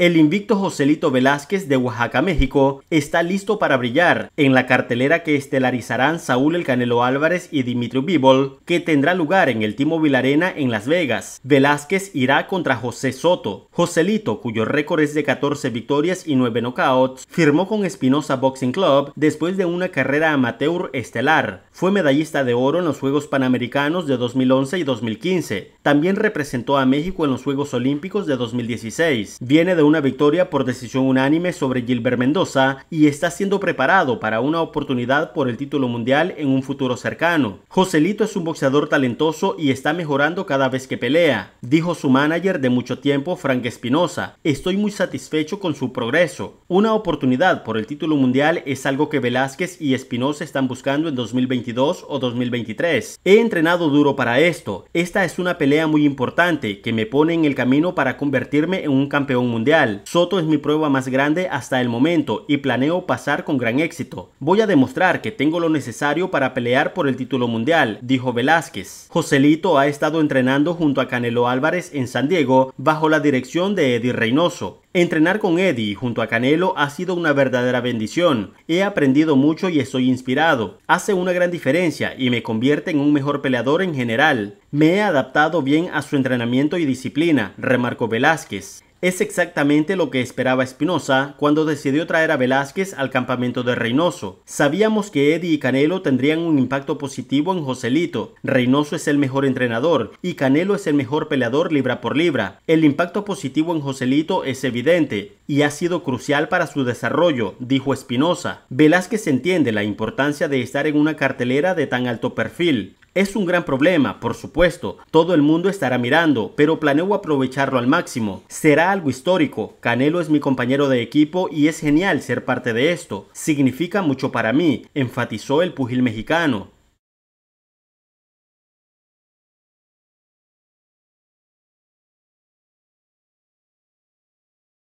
El invicto Joselito Velázquez de Oaxaca, México, está listo para brillar en la cartelera que estelarizarán Saúl El Canelo Álvarez y Dimitri Bivol, que tendrá lugar en el Timo Vilarena en Las Vegas. Velázquez irá contra José Soto. Joselito, cuyo récord es de 14 victorias y 9 knockouts, firmó con Espinosa Boxing Club después de una carrera amateur estelar. Fue medallista de oro en los Juegos Panamericanos de 2011 y 2015. También representó a México en los Juegos Olímpicos de 2016. Viene de un una victoria por decisión unánime sobre Gilbert Mendoza y está siendo preparado para una oportunidad por el título mundial en un futuro cercano. Joselito es un boxeador talentoso y está mejorando cada vez que pelea, dijo su manager de mucho tiempo Frank Espinosa. Estoy muy satisfecho con su progreso. Una oportunidad por el título mundial es algo que Velázquez y Espinosa están buscando en 2022 o 2023. He entrenado duro para esto. Esta es una pelea muy importante que me pone en el camino para convertirme en un campeón mundial. Soto es mi prueba más grande hasta el momento y planeo pasar con gran éxito. Voy a demostrar que tengo lo necesario para pelear por el título mundial, dijo Velázquez. Joselito ha estado entrenando junto a Canelo Álvarez en San Diego bajo la dirección de Eddie Reynoso. Entrenar con Eddie junto a Canelo ha sido una verdadera bendición. He aprendido mucho y estoy inspirado. Hace una gran diferencia y me convierte en un mejor peleador en general. Me he adaptado bien a su entrenamiento y disciplina, remarcó Velázquez. Es exactamente lo que esperaba Espinosa cuando decidió traer a Velázquez al campamento de Reynoso. Sabíamos que Eddie y Canelo tendrían un impacto positivo en Joselito. Reynoso es el mejor entrenador y Canelo es el mejor peleador libra por libra. El impacto positivo en Joselito es evidente y ha sido crucial para su desarrollo, dijo Espinosa. Velázquez entiende la importancia de estar en una cartelera de tan alto perfil. Es un gran problema, por supuesto, todo el mundo estará mirando, pero planeo aprovecharlo al máximo. Será algo histórico, Canelo es mi compañero de equipo y es genial ser parte de esto, significa mucho para mí, enfatizó el pugil mexicano.